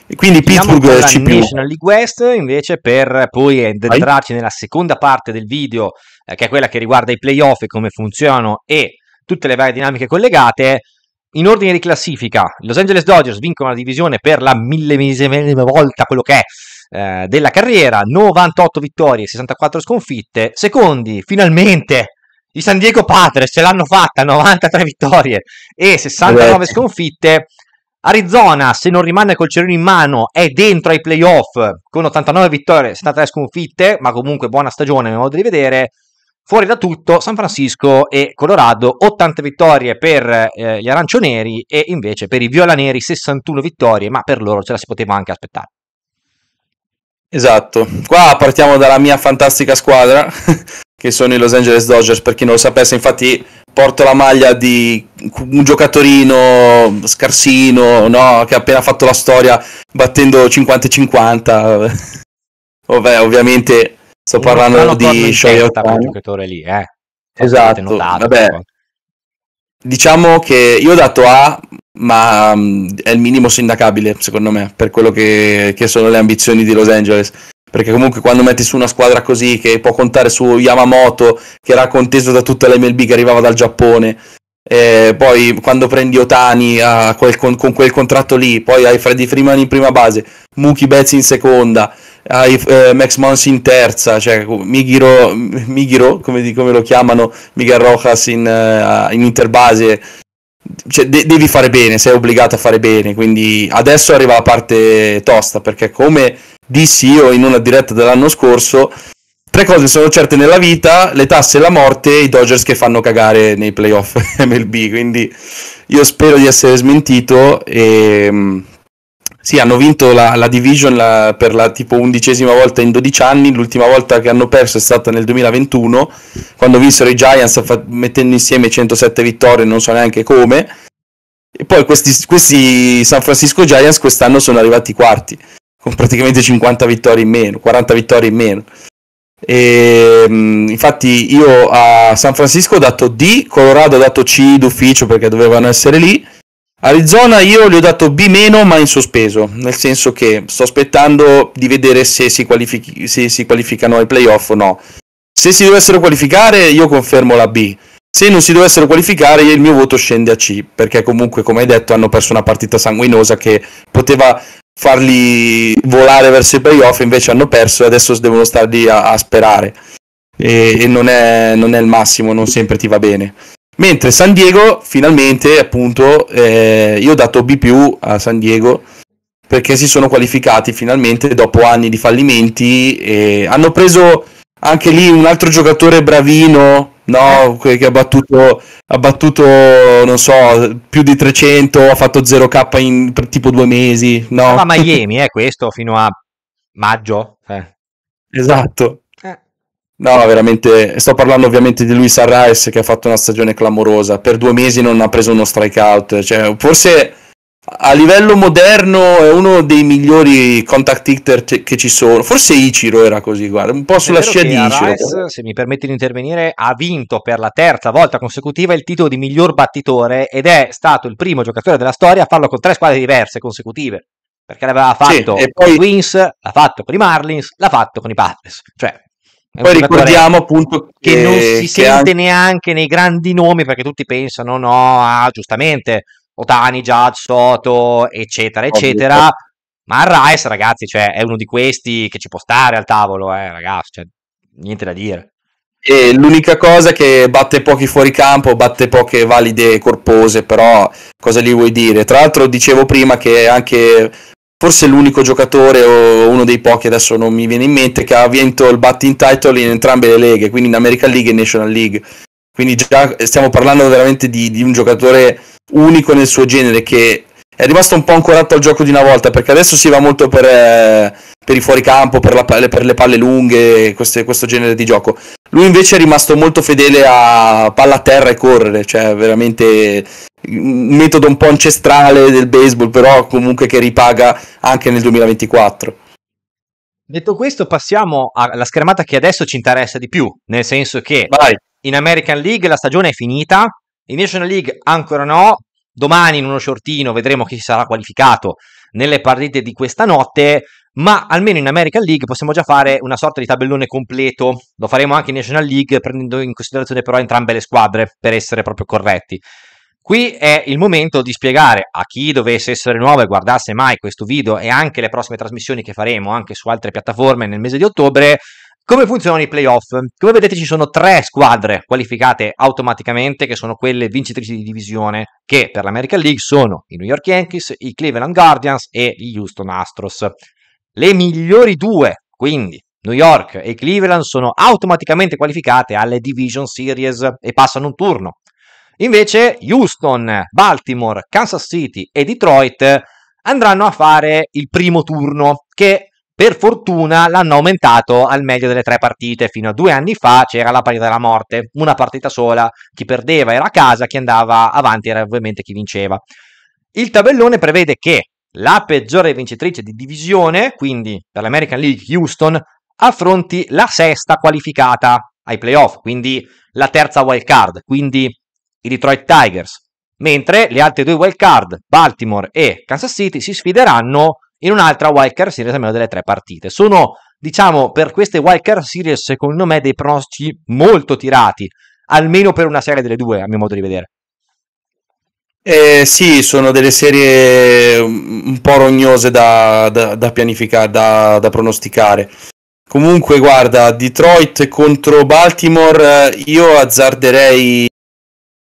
E quindi Pittsburgh con la CPU. National League West invece per poi addentrarci nella seconda parte del video eh, che è quella che riguarda i playoff e come funzionano e tutte le varie dinamiche collegate. In ordine di classifica, i Los Angeles Dodgers vincono la divisione per la millesima volta quello che è eh, della carriera, 98 vittorie, e 64 sconfitte. Secondi, finalmente, i San Diego Padres ce l'hanno fatta, 93 vittorie e 69 sconfitte. Arizona, se non rimane col cerino in mano, è dentro ai playoff con 89 vittorie, e 73 sconfitte, ma comunque buona stagione, a mio modo di vedere. Fuori da tutto, San Francisco e Colorado, 80 vittorie per eh, gli arancioneri e invece per i violaneri 61 vittorie, ma per loro ce la si poteva anche aspettare. Esatto, qua partiamo dalla mia fantastica squadra, (laughs) che sono i Los Angeles Dodgers, per chi non lo sapesse, infatti porto la maglia di un giocatorino scarsino, no? che ha appena fatto la storia battendo 50-50. (laughs) Vabbè, ovviamente Sto parlando di Shoya Otani. giocatore lì, eh. Esatto, notato, vabbè. Diciamo che io ho dato A, ma mm, è il minimo sindacabile, secondo me, per quello che, che sono le ambizioni di Los Angeles perché comunque quando metti su una squadra così che può contare su Yamamoto che era conteso da tutta l'MLB che arrivava dal Giappone eh, poi quando prendi Otani ah, quel, con, con, quel contratto lì poi hai Freddy Freeman in prima base Mookie Betts in seconda, hai eh, Max Mons in terza, cioè Migiro, Migiro come, come, lo chiamano, Miguel Rojas in, uh, in interbase, cioè, de- devi fare bene, sei obbligato a fare bene, quindi adesso arriva la parte tosta, perché come dissi io in una diretta dell'anno scorso, tre cose sono certe nella vita, le tasse, la morte i Dodgers che fanno cagare nei playoff (laughs) MLB, quindi io spero di essere smentito e mm, sì, hanno vinto la, la division la, per la tipo undicesima volta in 12 anni. L'ultima volta che hanno perso è stata nel 2021, quando vinsero i Giants fa- mettendo insieme 107 vittorie, non so neanche come. E poi questi, questi San Francisco Giants quest'anno sono arrivati quarti, con praticamente 50 vittorie in meno, 40 vittorie in meno. E, ehm, infatti io a San Francisco ho dato D, Colorado ho dato C d'ufficio perché dovevano essere lì Arizona io gli ho dato B- ma in sospeso, nel senso che sto aspettando di vedere se si, qualific- se si qualificano ai playoff o no. Se si dovessero qualificare io confermo la B. Se non si dovessero qualificare, il mio voto scende a C, perché comunque, come hai detto, hanno perso una partita sanguinosa che poteva farli volare verso i playoff, invece hanno perso e adesso devono stare lì a, a sperare. E, e non, è, non, è, il massimo, non sempre ti va bene. Mentre San Diego, finalmente, appunto, eh, io ho dato B più a San Diego perché si sono qualificati finalmente dopo anni di fallimenti. E hanno preso anche lì un altro giocatore bravino, no? che ha battuto, ha battuto, non so, più di 300, ha fatto 0K in tipo due mesi. No? Ah, ma Miami è eh, questo fino a maggio. Eh. Esatto. No, veramente, sto parlando ovviamente di Luis Arraes che ha fatto una stagione clamorosa, per due mesi non ha preso uno strikeout, cioè, forse a livello moderno è uno dei migliori contact hitter che ci sono, forse Ichiro era così, guarda, un po' sulla scia di Arraes, Ichiro. se mi permette di intervenire, ha vinto per la terza volta consecutiva il titolo di miglior battitore ed è stato il primo giocatore della storia a farlo con tre squadre diverse consecutive perché l'aveva fatto sì, con poi... i Twins, l'ha fatto con i Marlins, l'ha fatto con i Padres. Cioè, poi ricordiamo appunto che, che non si sente anche... neanche nei grandi nomi perché tutti pensano, no, ah, giustamente, Otani, Judge, Soto, eccetera, eccetera. Ovvio. Certo. Ma Rice, ragazzi, cioè, è uno di questi che ci può stare al tavolo, eh, ragazzi, cioè, niente da dire. E l'unica cosa che batte pochi fuori campo, batte poche valide corpose, però cosa gli vuoi dire? Tra l'altro dicevo prima che anche forse l'unico giocatore o uno dei pochi adesso non mi viene in mente che ha vinto il batting title in entrambe le leghe quindi in American League e National League quindi già stiamo parlando veramente di, di un giocatore unico nel suo genere che è rimasto un po' ancorato al gioco di una volta perché adesso si va molto per, eh, per i fuoricampo, per, la, per, le palle lunghe, queste, questo genere di gioco. Lui invece è rimasto molto fedele a palla a terra e correre, cioè veramente un metodo un po' ancestrale del baseball, però comunque che ripaga anche nel 2024. Detto questo, passiamo alla schermata che adesso ci interessa di più, nel senso che Vai. in American League la stagione è finita, in National League ancora no, Domani in uno shortino vedremo chi sarà qualificato nelle partite di questa notte, ma almeno in American League possiamo già fare una sorta di tabellone completo. Lo faremo anche in National League, prendendo in considerazione però entrambe le squadre, per essere proprio corretti. Qui è il momento di spiegare a chi dovesse essere nuovo e guardasse mai questo video e anche le prossime trasmissioni che faremo anche su altre piattaforme nel mese di ottobre, come funzionano i playoff? Come vedete ci sono tre squadre qualificate automaticamente che sono quelle vincitrici di divisione che per l'American League sono i New York Yankees, i Cleveland Guardians e gli Houston Astros. Le migliori due, quindi New York e Cleveland, sono automaticamente qualificate alle Division Series e passano un turno. Invece Houston, Baltimore, Kansas City e Detroit andranno a fare il primo turno che per fortuna l'hanno aumentato al meglio delle tre partite. Fino a due anni fa c'era la parità della morte, una partita sola. Chi perdeva era a casa, chi andava avanti era ovviamente chi vinceva. Il tabellone prevede che la peggiore vincitrice di divisione, quindi per l'American League Houston, affronti la sesta qualificata ai playoff, quindi la terza wild card, quindi i Detroit Tigers. Mentre le altre due wild card, Baltimore e Kansas City, si sfideranno in un'altra wildcard series almeno delle tre partite. Sono, diciamo, per queste wildcard series, secondo me, dei pronostici molto tirati, almeno per una serie delle due, a mio modo di vedere. Eh, sì, sono delle serie mm, un po' rognose da, da, da pianificare, da, da pronosticare. Comunque, guarda, Detroit contro Baltimore, eh, io azzarderei,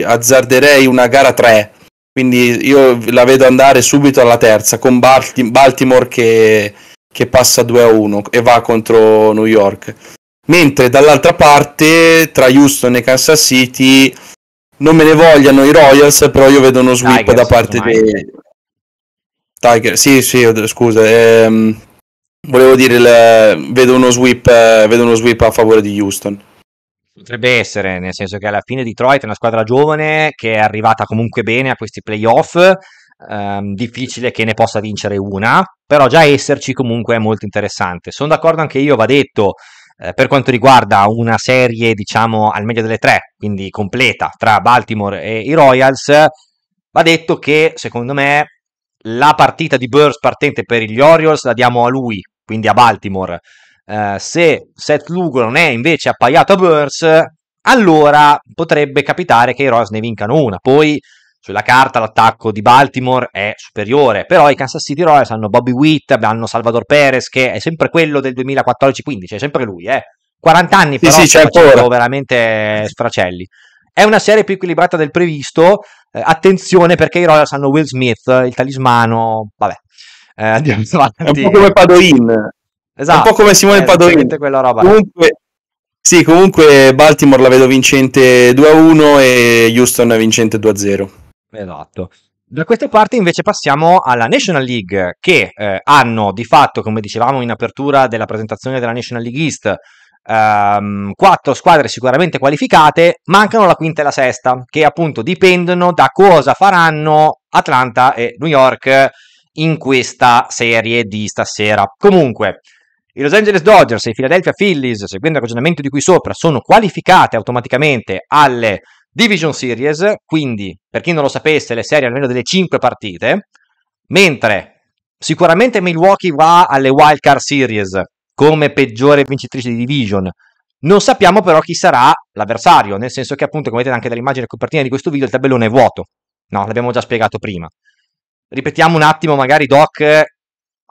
azzarderei una gara 3 quindi io la vedo andare subito alla terza con Baltimore che, che passa 2 a 1 e va contro New York. Mentre dall'altra parte, tra Houston e Kansas City, non me ne vogliano i Royals, però io vedo uno sweep Tigers, da parte dei Tiger. Sì, sì, scusa. Ehm, volevo dire, il... vedo, uno sweep, eh, vedo uno sweep a favore di Houston. Potrebbe essere, nel senso che alla fine Detroit è una squadra giovane che è arrivata comunque bene a questi playoff, ehm, difficile che ne possa vincere una, però già esserci comunque è molto interessante. Sono d'accordo anche io, va detto, eh, per quanto riguarda una serie diciamo al meglio delle tre, quindi completa tra Baltimore e i Royals, va detto che secondo me la partita di Burst partente per gli Orioles la diamo a lui, quindi a Baltimore. Eh, se Seth Lugo non è invece appaiato a Burns, allora potrebbe capitare che i Royals ne vincano una. Poi sulla carta l'attacco di Baltimore è superiore, però i Kansas City Royals hanno Bobby Witt, hanno Salvador Perez, che è sempre quello del 2014-15, è sempre lui, eh. 40 anni però, sì, sì, certo. veramente sfracelli. È una serie più equilibrata del previsto, eh, attenzione perché i Royals hanno Will Smith, il talismano, vabbè. Eh, andiamo avanti. È un po' come Padoin. Esatto, un po' come Simone eh, Padoini. Comunque, sì, comunque Baltimore la vedo vincente 2-1 e Houston vincente 2-0. Esatto. Da questa parte invece passiamo alla National League che eh, hanno di fatto, come dicevamo in apertura della presentazione della National League East, ehm, quattro squadre sicuramente qualificate, mancano la quinta e la sesta, che appunto dipendono da cosa faranno Atlanta e New York in questa serie di stasera. Comunque, i Los Angeles Dodgers e i Philadelphia Phillies, seguendo il ragionamento di qui sopra, sono qualificate automaticamente alle Division Series, quindi per chi non lo sapesse le serie almeno delle 5 partite, mentre sicuramente Milwaukee va alle Wild Card Series come peggiore vincitrice di division. Non sappiamo però chi sarà l'avversario, nel senso che appunto, come vedete anche dall'immagine copertina di questo video, il tabellone è vuoto. No, l'abbiamo già spiegato prima. Ripetiamo un attimo magari Doc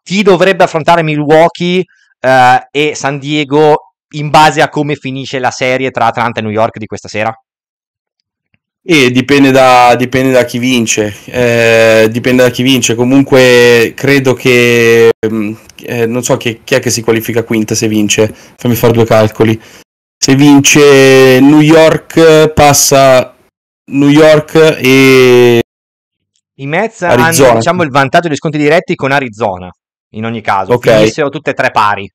chi dovrebbe affrontare Milwaukee eh, e San Diego in base a come finisce la serie tra Atlanta e New York di questa sera? E dipende da, dipende da chi vince, eh, dipende da chi vince. Comunque credo che mm, eh, non so chi, chi, è che si qualifica quinta se vince. Fammi fare due calcoli. Se vince New York passa New York e i Mets Arizona. hanno diciamo, il vantaggio degli sconti diretti con Arizona in ogni caso, okay. finissero tutte e tre pari.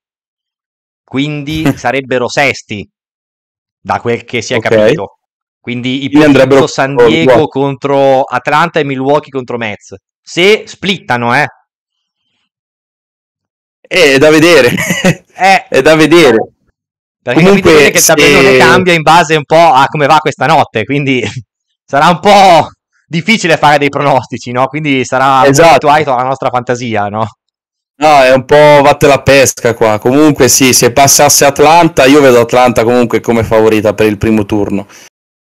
Quindi (laughs) sarebbero sesti, da quel che si è okay. capito. Quindi i punti andrebbero San Diego oh, contro Atlanta e Milwaukee contro Mets. Se splittano, eh. È da vedere. (laughs) Eh. è da vedere. Perché Comunque, capite che il tabellone se... cambia in base un po' a come va questa notte, quindi (laughs) sarà un po' difficile fare dei pronostici, no? Quindi sarà esatto. abituato alla nostra fantasia, no? No, è un po' vatte la pesca qua. Comunque sì, se passasse Atlanta, io vedo Atlanta comunque come favorita per il primo turno.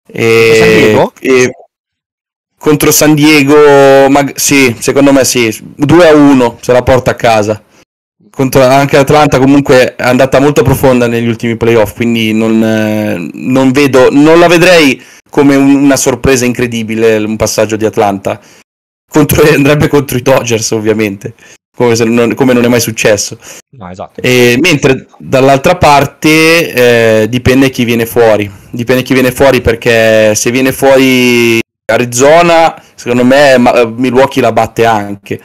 E, e contro San Diego, ma, sì, secondo me sì, 2 a 1 se la porta a casa. Contro, anche Atlanta comunque è andata molto profonda negli ultimi playoff, quindi non, eh, non, vedo, non la vedrei come una sorpresa incredibile un passaggio di Atlanta. Contro, (laughs) andrebbe contro i Dodgers ovviamente come, non, come non, è mai successo. No, esatto. E, mentre dall'altra parte eh, dipende chi viene fuori, dipende chi viene fuori perché se viene fuori Arizona, secondo me eh, Milwaukee la batte anche.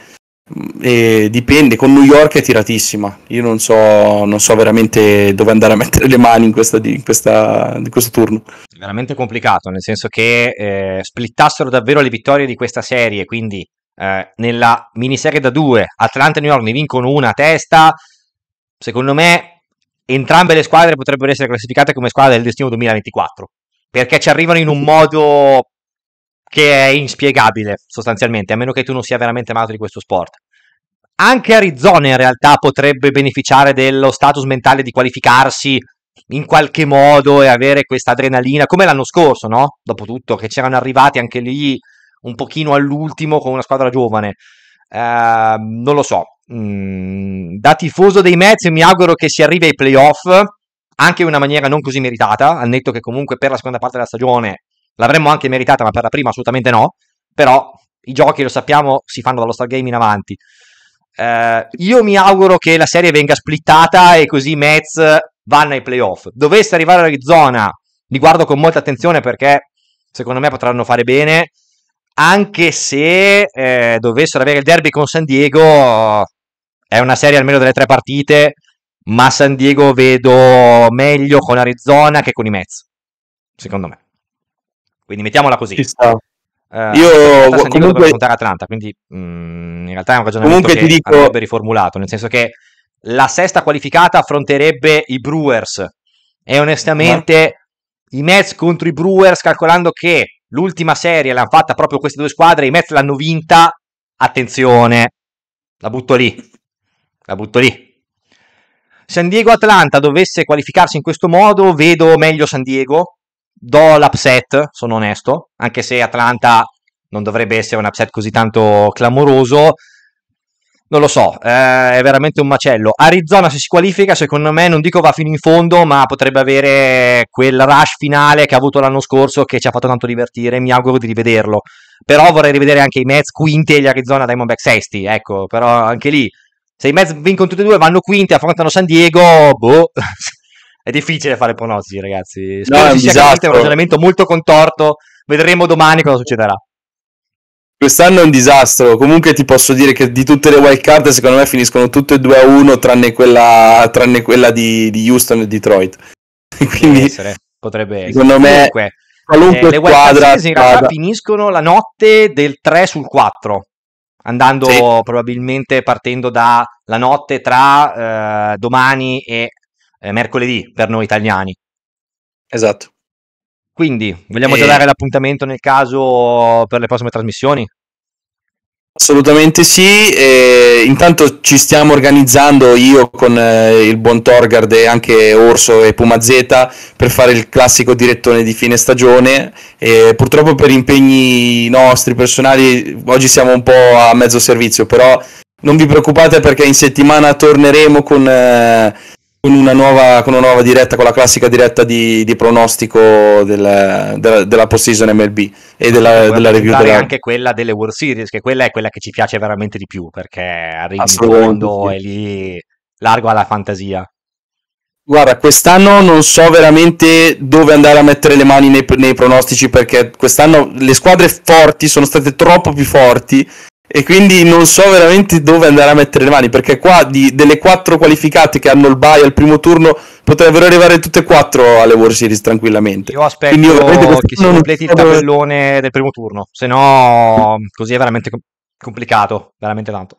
E dipende, con New York è tiratissima. Io non so, non so veramente dove andare a mettere le mani in, questa, in, questa, in questo turno. Veramente complicato, nel senso che eh, splittassero davvero le vittorie di questa serie, quindi eh, nella miniserie da 2 Atlanta e New York ne vincono una a testa, secondo me entrambe le squadre potrebbero essere classificate come squadre del destino 2024, perché ci arrivano in un modo che è inspiegabile sostanzialmente, a meno che tu non sia veramente amato di questo sport. Anche Arizona in realtà potrebbe beneficiare dello status mentale di qualificarsi in qualche modo e avere questa adrenalina, come l'anno scorso, no? Dopo tutto, che c'erano arrivati anche lì un pochino all'ultimo con una squadra giovane. Uh, non lo so. Mm, da tifoso dei Mets mi auguro che si arrivi ai playoff, anche in una maniera non così meritata, al netto che comunque per la seconda parte della stagione l'avremmo anche meritata, ma per la prima assolutamente no. Però i giochi, lo sappiamo, si fanno dallo Star Game in avanti. Uh, io mi auguro che la serie venga splittata e così i Mets vanno ai playoff. Dovesse arrivare Arizona, li guardo con molta attenzione perché secondo me potranno fare bene anche se eh, dovessero avere il derby con San Diego, è una serie almeno delle tre partite, ma San Diego vedo meglio con Arizona che con i Mets, secondo me. Quindi mettiamola così. Ci sta. Uh, Io San comunque contare Atlanta, quindi mh, mm, in realtà è un ragionamento comunque che dico... andrebbe riformulato, nel senso che la sesta qualificata affronterebbe i Brewers e onestamente no. i Mets contro i Brewers calcolando che l'ultima serie l'hanno fatta proprio queste due squadre, i Mets l'hanno vinta, attenzione, la butto lì, la butto lì. San Diego-Atlanta dovesse qualificarsi in questo modo, vedo meglio San Diego, do l'upset, sono onesto, anche se Atlanta non dovrebbe essere un upset così tanto clamoroso, non lo so, eh, è veramente un macello. Arizona se si qualifica, secondo me, non dico va fino in fondo, ma potrebbe avere quel rush finale che ha avuto l'anno scorso che ci ha fatto tanto divertire, mi auguro di rivederlo. Però vorrei rivedere anche i Mets quinti e gli Arizona Diamondback sesti, ecco, però anche lì, se i Mets vincono tutti e due, vanno quinti, affrontano San Diego, boh, (laughs) è difficile fare pronostici, ragazzi. Spero no, è un, sia è un ragionamento molto contorto, vedremo domani cosa succederà. Quest'anno è un disastro. Comunque ti posso dire che di tutte le wild card, secondo me finiscono tutte e due a uno, tranne quella, tranne quella di, di, Houston e Detroit. (laughs) Quindi, essere, potrebbe essere. Secondo me, Comunque, qualunque eh, le squadra. in realtà finiscono la notte del 3 sul 4, andando sì. probabilmente partendo dalla notte tra eh, domani e eh, mercoledì per noi italiani. Esatto. Quindi, vogliamo e... già eh. dare l'appuntamento nel caso per le prossime trasmissioni? Assolutamente sì, e eh, intanto ci stiamo organizzando io con eh, il buon Torgard e anche Orso e Puma Z per fare il classico direttone di fine stagione, e purtroppo per impegni nostri personali oggi siamo un po' a mezzo servizio, però non vi preoccupate perché in settimana torneremo con... Eh, con una, nuova, con una nuova, diretta, con la classica diretta di, di pronostico del, della, della post-season MLB e della, della review della... anche quella delle World Series, che quella è quella che ci piace veramente di più, perché arrivi in fondo e lì largo alla fantasia. Guarda, quest'anno non so veramente dove andare a mettere le mani nei, nei pronostici perché quest'anno le squadre forti sono state troppo più forti e quindi non so veramente dove andare a mettere le mani perché qua di, delle quattro qualificate che hanno il bye al primo turno potrebbero arrivare tutte e quattro alle World Series tranquillamente io aspetto io che si completi il tabellone del primo turno se no così è veramente complicato veramente tanto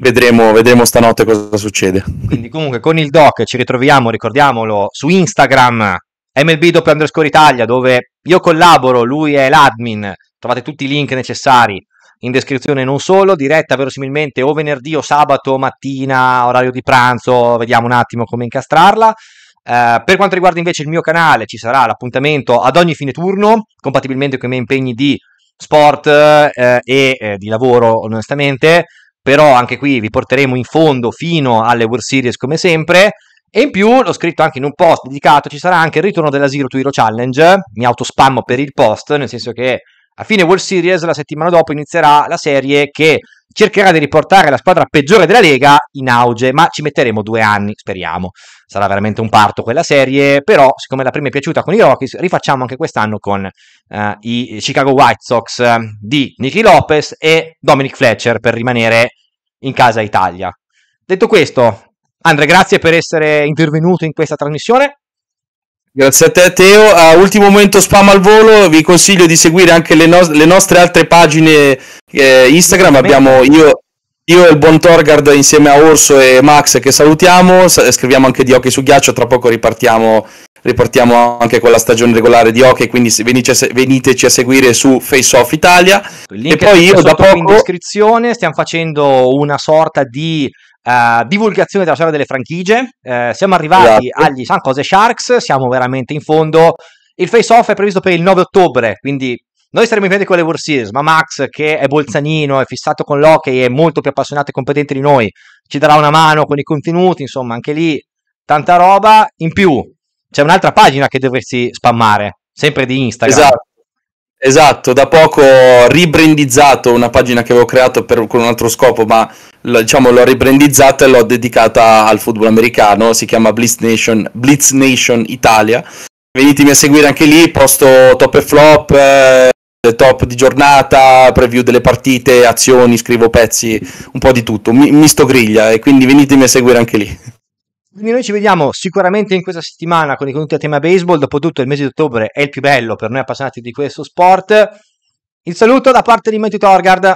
Vedremo, vedremo stanotte cosa succede. Quindi, comunque, con il doc ci ritroviamo, ricordiamolo, su Instagram MLB doppio underscore Italia, dove io collaboro, lui è l'admin. Trovate tutti i link necessari in descrizione non solo, diretta verosimilmente o venerdì o sabato mattina, orario di pranzo, vediamo un attimo come incastrarla. Eh, per quanto riguarda invece il mio canale, ci sarà l'appuntamento ad ogni fine turno, compatibilmente con i miei impegni di sport eh, e eh, di lavoro, onestamente. Però anche qui vi porteremo in fondo fino alle World Series come sempre. E in più l'ho scritto anche in un post dedicato, ci sarà anche il ritorno della Zero to Hero Challenge, mi autospammo per il post, nel senso che a fine World Series, la settimana dopo, inizierà la serie che cercherà di riportare la squadra peggiore della Lega in auge, ma ci metteremo due anni, speriamo. Sarà veramente un parto quella serie, però siccome la prima è piaciuta con i Rockies, rifacciamo anche quest'anno con eh, i Chicago White Sox eh, di Nicky Lopez e Dominic Fletcher per rimanere in casa Italia. Detto questo, Andre, grazie per essere intervenuto in questa trasmissione. Grazie a te Teo, a ultimo momento spam al volo, vi consiglio di seguire anche le, no- le nostre altre pagine eh, Instagram, abbiamo io, io e il buon Torgard insieme a Orso e Max che salutiamo, scriviamo anche di Hockey su Ghiaccio, tra poco ripartiamo, ripartiamo anche con la stagione regolare di Hockey, quindi veniteci a, seguire su Face Off Italia. e poi io da poco... In descrizione stiamo facendo una sorta di eh, divulgazione della storia delle franchigie. Uh, siamo arrivati esatto. agli San Jose Sharks, siamo veramente in fondo. Il face-off è previsto per il 9 ottobre, quindi noi saremo in piedi con le World Series, ma Max, che è bolzanino, è fissato con l'hockey, è molto più appassionato e competente di noi, ci darà una mano con i contenuti, insomma, anche lì tanta roba. In più, c'è un'altra pagina che dovresti spammare, sempre di Instagram. Esatto. Esatto, da poco ho ribrandizzato una pagina che avevo creato per, con un altro scopo, ma diciamo, l'ho ribrandizzata e l'ho dedicata al football americano, si chiama Blitz Nation, Blitz Nation Italia. Venitemi a seguire anche lì, posto top e flop, eh, top di giornata, preview delle partite, azioni, scrivo pezzi, un po' di tutto, mi, misto griglia e quindi venitemi a seguire anche lì. Quindi noi ci vediamo sicuramente in questa settimana con i contenuti a tema baseball, dopotutto il mese di ottobre è il più bello per noi appassionati di questo sport. Il saluto da parte di Matthew Torgard.